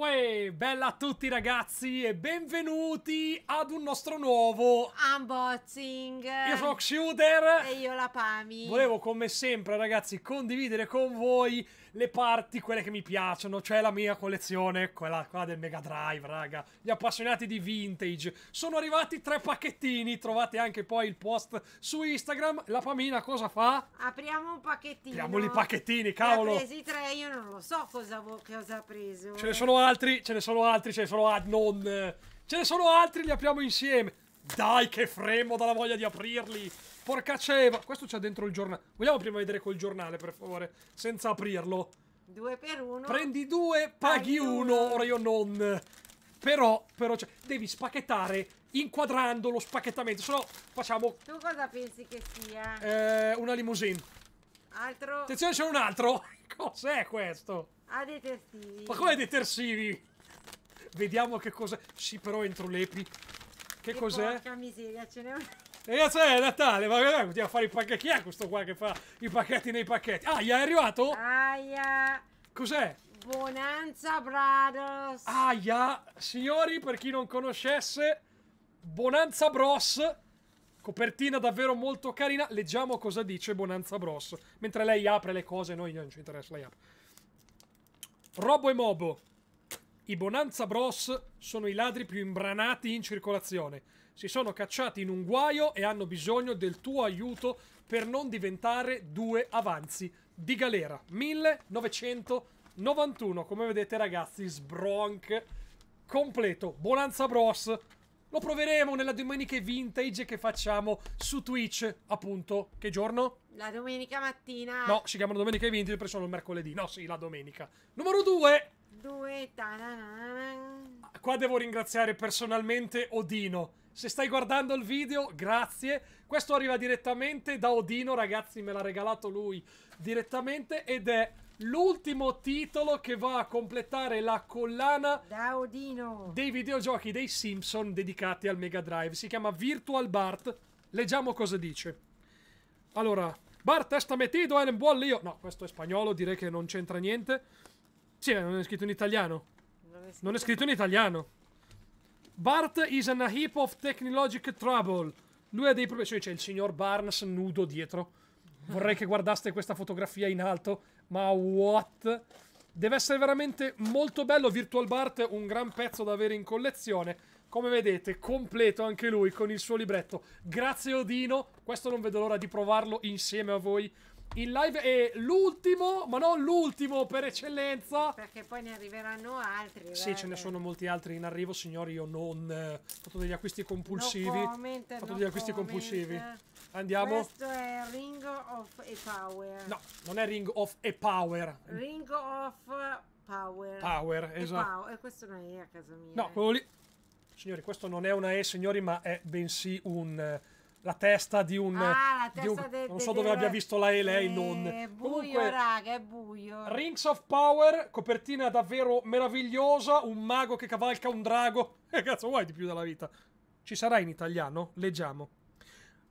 Uè, bella a tutti ragazzi e benvenuti ad un nostro nuovo unboxing. Io sono Shooter e io la Pami. Volevo come sempre ragazzi condividere con voi le parti, quelle che mi piacciono, cioè la mia collezione, quella, quella del Mega Drive, raga. Gli appassionati di vintage. Sono arrivati tre pacchettini, trovate anche poi il post su Instagram. La famina cosa fa? Apriamo un pacchettino. Apriamo i pacchettini, cavolo. Ne ha presi tre, io non lo so cosa, cosa ha preso. Ce ne eh. sono altri, ce ne sono altri, ce ne sono altri, non... Eh. Ce ne sono altri, li apriamo insieme. Dai che fremo dalla voglia di aprirli. Porca ceva. Questo c'ha dentro il giornale. Vogliamo prima vedere col giornale, per favore? Senza aprirlo. Due per uno. Prendi due, paghi, paghi uno. uno. Ora io non. Però, però, cioè, devi spacchettare inquadrando lo spacchettamento. Se no, facciamo. Tu cosa pensi che sia? Eh, una limousine. Altro. Attenzione, c'è un altro. Cos'è questo? Ha detersivi. Ma come detersivi? Vediamo che cos'è. Sì, però entro l'epi. Che cos'è? Porca miseria, ce n'è un. Ragazzi, è eh, Natale, ma guarda, continua fare i pacchetti. Chi è questo qua che fa i pacchetti nei pacchetti? Ah, è arrivato? Aia. Cos'è? Bonanza Brothers. Aia, signori, per chi non conoscesse, Bonanza Bros. Copertina davvero molto carina. Leggiamo cosa dice Bonanza Bros. Mentre lei apre le cose, noi non ci interessa, lei apre. Robo e Mobo. I Bonanza Bros sono i ladri più imbranati in circolazione. Si sono cacciati in un guaio e hanno bisogno del tuo aiuto per non diventare due avanzi di galera. 1991, come vedete ragazzi, sbronk completo. Bonanza Bros. Lo proveremo nella domenica vintage che facciamo su Twitch, appunto. Che giorno? La domenica mattina. No, si chiamano domenica vintage perché sono il mercoledì. No, sì, la domenica. Numero 2. 2, tana qua devo ringraziare personalmente Odino. Se stai guardando il video, grazie. Questo arriva direttamente da Odino, ragazzi, me l'ha regalato lui direttamente ed è l'ultimo titolo che va a completare la collana da Odino. dei videogiochi dei Simpson dedicati al Mega Drive. Si chiama Virtual Bart. Leggiamo cosa dice. Allora, Bart sta metido en buon lio. No, questo è spagnolo, direi che non c'entra niente. Sì, eh, non è scritto in italiano non è scritto, in italiano. Bart is in a heap of technologic trouble. Lui ha dei problemi. Cioè, c'è il signor Barnes nudo dietro. Vorrei che guardaste questa fotografia in alto. Ma what? Deve essere veramente molto bello. Virtual Bart, un gran pezzo da avere in collezione. Come vedete, completo anche lui con il suo libretto. Grazie Odino. Questo non vedo l'ora di provarlo insieme a voi. Il live è l'ultimo, ma non l'ultimo per eccellenza. Perché poi ne arriveranno altri. Sì, guarda. ce ne sono molti altri in arrivo, signori. Io non eh, ho fatto degli acquisti compulsivi. No comment, fatto no degli acquisti comment. compulsivi. Andiamo. Questo è Ring of e Power. No, non è Ring of e Power. Ring of Power. Power, esatto. E, power. e questo non è a casa mia. No, eh. quello lì. Signori, questo non è una E, signori, ma è bensì un eh, la testa di un. Ah, la testa di un de, non so de, dove de, abbia visto la E lei, non. È buio, Comunque, raga, è buio. Rings of Power, copertina davvero meravigliosa. Un mago che cavalca un drago. Che cazzo vuoi di più della vita? Ci sarà in italiano? Leggiamo.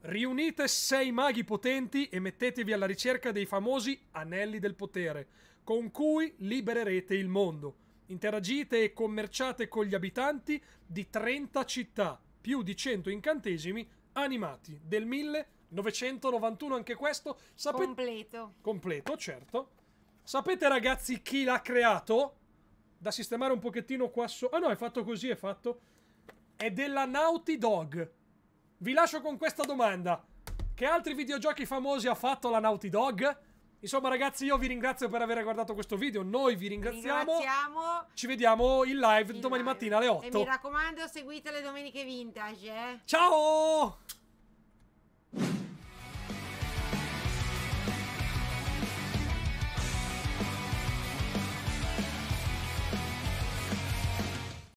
Riunite sei maghi potenti e mettetevi alla ricerca dei famosi anelli del potere, con cui libererete il mondo. Interagite e commerciate con gli abitanti di 30 città, più di 100 incantesimi animati del 1991, anche questo. Sapete... Completo. Completo, certo. Sapete ragazzi chi l'ha creato? Da sistemare un pochettino qua sopra. Ah no, è fatto così, è fatto. È della Naughty Dog. Vi lascio con questa domanda. Che altri videogiochi famosi ha fatto la Naughty Dog? Insomma ragazzi io vi ringrazio per aver guardato questo video, noi vi ringraziamo, ringraziamo. ci vediamo in live in domani live. mattina alle 8. E mi raccomando seguite le domeniche vintage. Eh. Ciao!